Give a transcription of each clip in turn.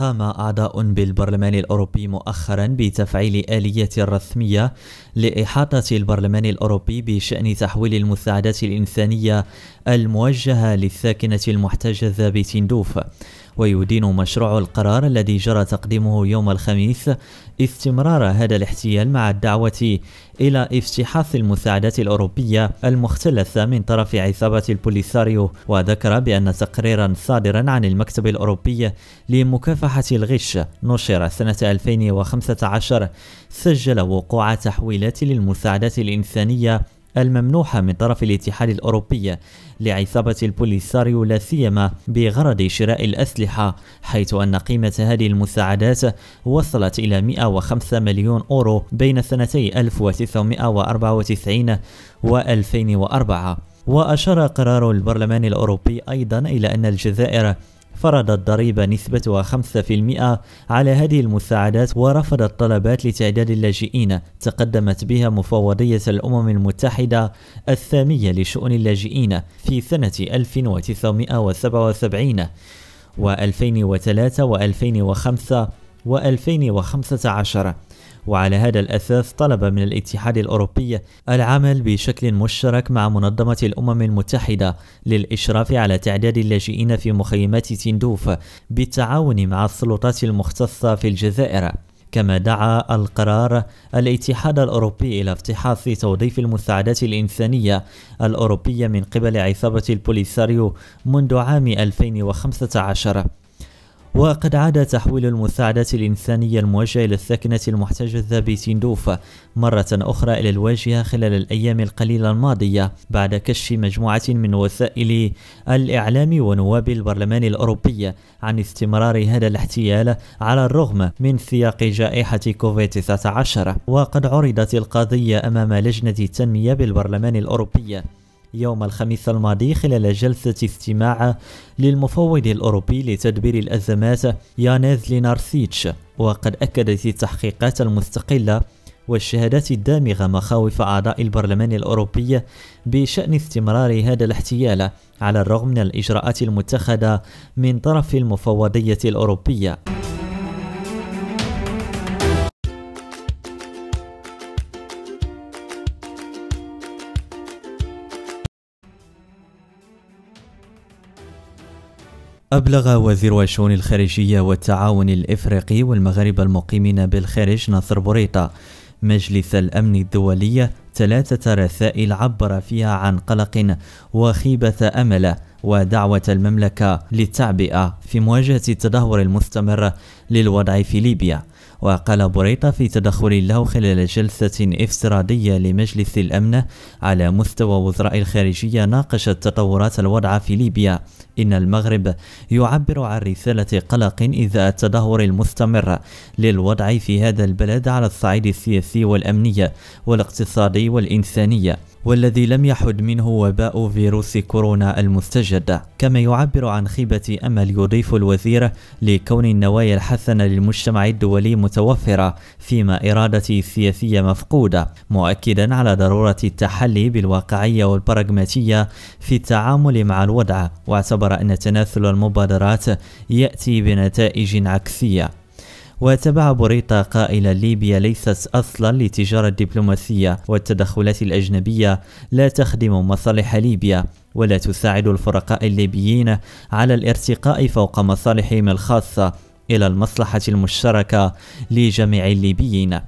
قام أعضاء بالبرلمان الأوروبي مؤخرا بتفعيل آلية رسمية لإحاطة البرلمان الأوروبي بشأن تحويل المساعدات الإنسانية الموجهة للساكنة المحتجزة بتندوف ويدين مشروع القرار الذي جرى تقديمه يوم الخميس استمرار هذا الاحتيال مع الدعوة إلى افتحاص المساعدات الأوروبية المختلسة من طرف عصابة البوليساريو وذكر بأن تقريرا صادرا عن المكتب الأوروبي لمكافحة الغش نشر سنة 2015 سجل وقوع تحويلات للمساعدات الإنسانية الممنوحة من طرف الاتحاد الأوروبي لعصابة البوليساريو لا سيما بغرض شراء الأسلحة حيث أن قيمة هذه المساعدات وصلت إلى 105 مليون أورو بين سنتي 1994 و 2004 وأشار قرار البرلمان الأوروبي أيضا إلى أن الجزائر فرضت ضريبة نسبتها 5% على هذه المساعدات ورفضت طلبات لتعداد اللاجئين تقدمت بها مفوضية الأمم المتحدة السامية لشؤون اللاجئين في سنة 1977 و2003 و2005 و2015 وعلى هذا الأساس طلب من الاتحاد الأوروبي العمل بشكل مشترك مع منظمة الأمم المتحدة للإشراف على تعداد اللاجئين في مخيمات تندوف بالتعاون مع السلطات المختصة في الجزائر كما دعا القرار الاتحاد الأوروبي إلى افتحاص توظيف المساعدات الإنسانية الأوروبية من قبل عصابة البوليساريو منذ عام 2015 وقد عاد تحويل المساعدات الإنسانية الموجهة إلى الثكنة المحتجزة بسندوف مرة أخرى إلى الواجهة خلال الأيام القليلة الماضية بعد كشف مجموعة من وسائل الإعلام ونواب البرلمان الأوروبي عن استمرار هذا الاحتيال على الرغم من سياق جائحة كوفيد 19 وقد عرضت القضية أمام لجنة التنمية بالبرلمان الأوروبي يوم الخميس الماضي خلال جلسة استماع للمفوض الأوروبي لتدبير الأزمات يانيز لينارسيتش وقد أكدت التحقيقات المستقلة والشهادات الدامغة مخاوف أعضاء البرلمان الأوروبي بشأن استمرار هذا الاحتيال على الرغم من الإجراءات المتخذة من طرف المفوضية الأوروبية أبلغ وزير الشؤون الخارجية والتعاون الإفريقي والمغاربة المقيمين بالخارج ناصر بوريطة مجلس الأمن الدولي ثلاثة رسائل عبر فيها عن قلق وخيبة أمل ودعوة المملكة للتعبئة في مواجهة التدهور المستمر للوضع في ليبيا وقال بوريطة في تدخل له خلال جلسة افتراضية لمجلس الأمن على مستوى وزراء الخارجية ناقشت تطورات الوضع في ليبيا إن المغرب يعبر عن رسالة قلق إذا التدهور المستمر للوضع في هذا البلد على الصعيد السياسي والأمني والاقتصادي والإنساني والذي لم يحد منه وباء فيروس كورونا المستجد كما يعبر عن خيبة أمل يضيف الوزير لكون النوايا الحسنة للمجتمع الدولي متوفرة فيما إرادة السياسية مفقودة مؤكدا على ضرورة التحلي بالواقعية والبراغماتية في التعامل مع الوضع واعتبر أن تناسل المبادرات يأتي بنتائج عكسية وتبع بوريطة قائلا ليبيا ليست أصلا للتجارة الدبلوماسية والتدخلات الأجنبية لا تخدم مصالح ليبيا ولا تساعد الفرقاء الليبيين على الارتقاء فوق مصالحهم الخاصة إلى المصلحة المشتركة لجميع الليبيين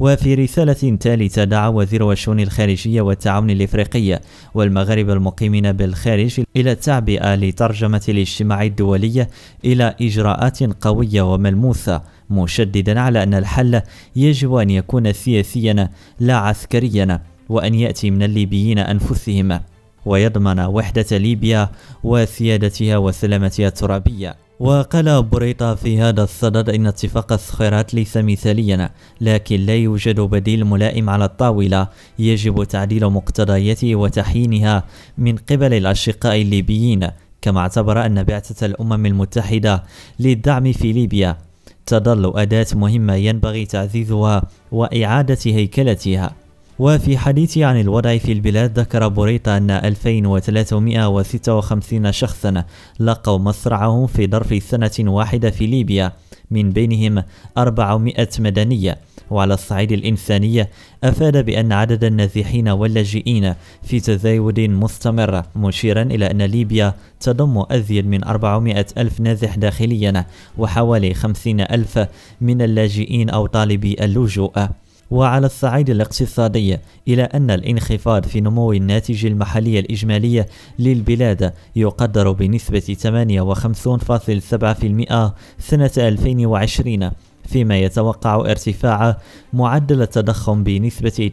وفي رسالة ثالثة دعا وزير الشؤون الخارجية والتعاون الإفريقي والمغاربة المقيمين بالخارج إلى التعبئة لترجمة الاجتماع الدولي إلى إجراءات قوية وملموسة مشددا على أن الحل يجب أن يكون سياسيا لا عسكريا وأن يأتي من الليبيين أنفسهم ويضمن وحدة ليبيا وسيادتها وسلامتها الترابية وقال بريطة في هذا الصدد إن اتفاق الصخيرات ليس مثاليا لكن لا يوجد بديل ملائم على الطاولة يجب تعديل مقتضياته وتحيينها من قبل الأشقاء الليبيين كما اعتبر أن بعثة الأمم المتحدة للدعم في ليبيا تظل أداة مهمة ينبغي تعزيزها وإعادة هيكلتها وفي حديث عن الوضع في البلاد ذكر بوريطة أن 2356 شخصا لقوا مصرعهم في ظرف سنة واحدة في ليبيا من بينهم 400 مدنية وعلى الصعيد الإنساني أفاد بأن عدد النازحين واللاجئين في تزايد مستمر مشيرا إلى أن ليبيا تضم أزيد من 400 ألف نازح داخليا وحوالي 50 ألف من اللاجئين أو طالبي اللجوء وعلى الصعيد الاقتصادي إلى أن الانخفاض في نمو الناتج المحلي الإجمالي للبلاد يقدر بنسبة 58.7% سنة 2020 فيما يتوقع ارتفاع معدل التضخم بنسبة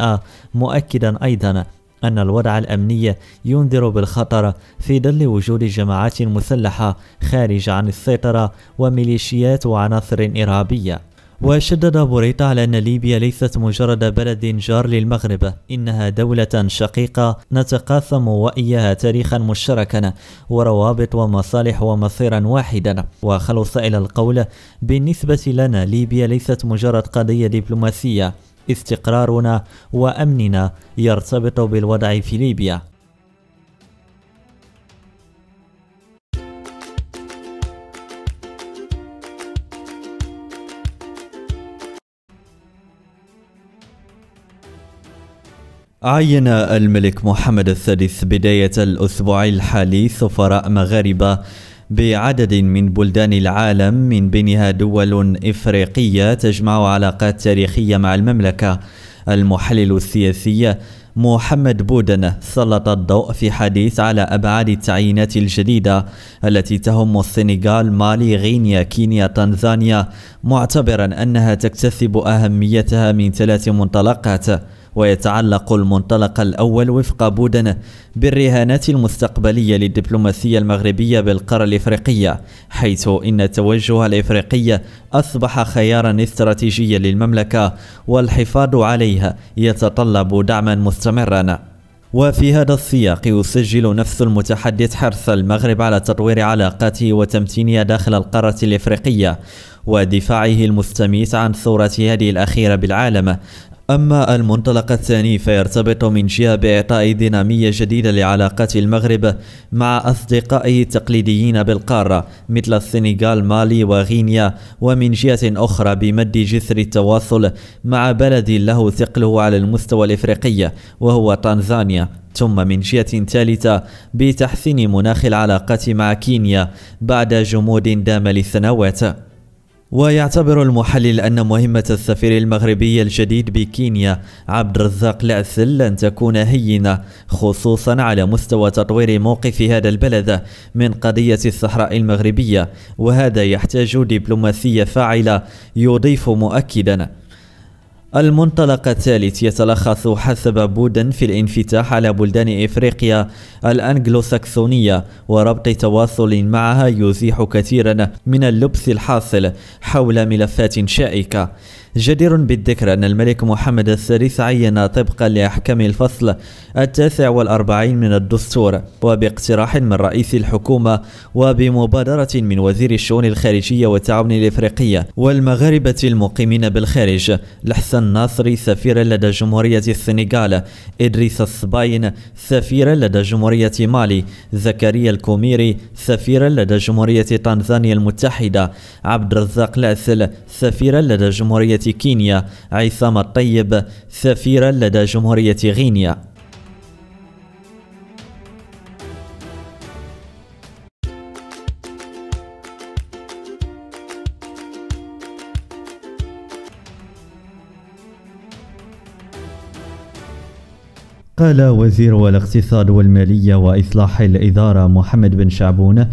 22% مؤكدا أيضا أن الوضع الأمني ينذر بالخطر في ظل وجود جماعات مسلحة خارج عن السيطرة وميليشيات وعناصر إرهابية وشدد بوريطة على أن ليبيا ليست مجرد بلد جار للمغرب إنها دولة شقيقة نتقاسم وإياها تاريخا مشتركا وروابط ومصالح ومصيرا واحدا وخلص إلى القول بالنسبة لنا ليبيا ليست مجرد قضية دبلوماسية استقرارنا وأمننا يرتبط بالوضع في ليبيا عين الملك محمد السادس بداية الأسبوع الحالي سفراء مغاربة بعدد من بلدان العالم من بينها دول إفريقية تجمع علاقات تاريخية مع المملكة المحلل السياسي محمد بودن سلط الضوء في حديث على أبعاد التعيينات الجديدة التي تهم السنغال، مالي، غينيا، كينيا، تنزانيا، معتبرا أنها تكتسب أهميتها من ثلاث منطلقات ويتعلق المنطلق الأول وفق بودن بالرهانات المستقبلية للدبلوماسية المغربية بالقارة الإفريقية حيث إن التوجه الإفريقي أصبح خيارا استراتيجيا للمملكة والحفاظ عليها يتطلب دعما مستمرا وفي هذا السياق يسجل نفس المتحدث حرص المغرب على تطوير علاقاته وتمتينها داخل القارة الإفريقية ودفاعه المستميت عن ثورة هذه الأخيرة بالعالم أما المنطلق الثاني فيرتبط من جهة بإعطاء دينامية جديدة لعلاقات المغرب مع أصدقائه التقليديين بالقارة مثل السنغال مالي وغينيا ومن جهة أخرى بمد جسر التواصل مع بلد له ثقله على المستوى الإفريقي وهو تنزانيا ثم من جهة ثالثة بتحسين مناخ العلاقات مع كينيا بعد جمود دام للسنوات ويعتبر المحلل أن مهمة السفير المغربي الجديد بكينيا عبد الرزاق العسل لن تكون هينة خصوصا على مستوى تطوير موقف هذا البلد من قضية الصحراء المغربية وهذا يحتاج دبلوماسية فاعلة يضيف مؤكدا المنطلق الثالث يتلخص حسب بودن في الانفتاح على بلدان إفريقيا الأنجلوساكسونية وربط تواصل معها يزيح كثيرا من اللبس الحاصل حول ملفات شائكة جدير بالذكر أن الملك محمد الثالث عين طبقا لأحكام الفصل التاسع والأربعين من الدستور وباقتراح من رئيس الحكومة وبمبادرة من وزير الشؤون الخارجية والتعاون الإفريقية والمغاربة المقيمين بالخارج لحسن ناصري سفيرا لدى جمهورية السنغال إدريس الصباين سفيرا لدى جمهورية مالي زكريا الكوميري سفيرا لدى جمهورية تنزانيا المتحدة عبد الرزاق لاسل سفيرا لدى جمهورية كينيا عصام الطيب سفيرا لدى جمهورية غينيا قال وزير الاقتصاد والمالية وإصلاح الإدارة محمد بن شعبون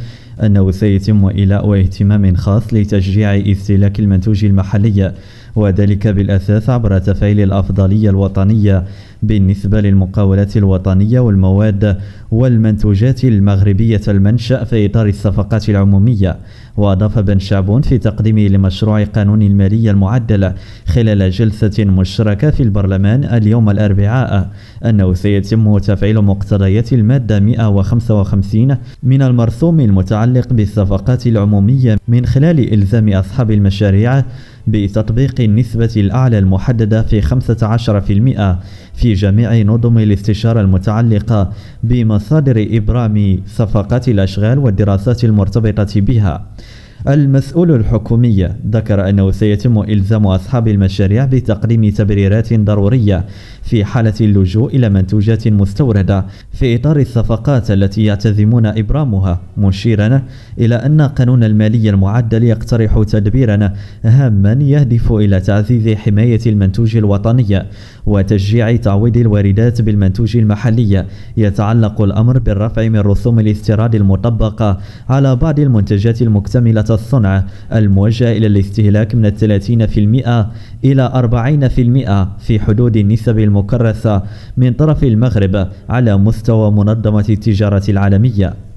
أنه سيتم إيلاء اهتمام خاص لتشجيع استهلاك المنتوج المحلي وذلك بالأساس عبر تفعيل الأفضلية الوطنية بالنسبة للمقاولات الوطنية والمواد والمنتوجات المغربية المنشأ في إطار الصفقات العمومية وأضاف بن شعبون في تقديمه لمشروع قانون المالية المعدلة خلال جلسة مشتركة في البرلمان اليوم الأربعاء أنه سيتم تفعيل مقتضيات المادة 155 من المرسوم المتعلق بالصفقات العمومية من خلال إلزام أصحاب المشاريع بتطبيق النسبة الأعلى المحددة في 15% في جميع نظم الاستشارة المتعلقة بمصادر إبرام صفقات الأشغال والدراسات المرتبطة بها المسؤول الحكومي ذكر أنه سيتم إلزام أصحاب المشاريع بتقديم تبريرات ضرورية في حالة اللجوء إلى منتوجات مستوردة في إطار الصفقات التي يعتزمون إبرامها مشيرا إلى أن قانون المالي المعدل يقترح تدبيرا هاما يهدف إلى تعزيز حماية المنتوج الوطني وتشجيع تعويض الواردات بالمنتوج المحلي يتعلق الأمر بالرفع من رسوم الاستيراد المطبقة على بعض المنتجات المكتملة الصنع الموجه إلى الاستهلاك من 30% إلى 40% في حدود النسب المكرسة من طرف المغرب على مستوى منظمة التجارة العالمية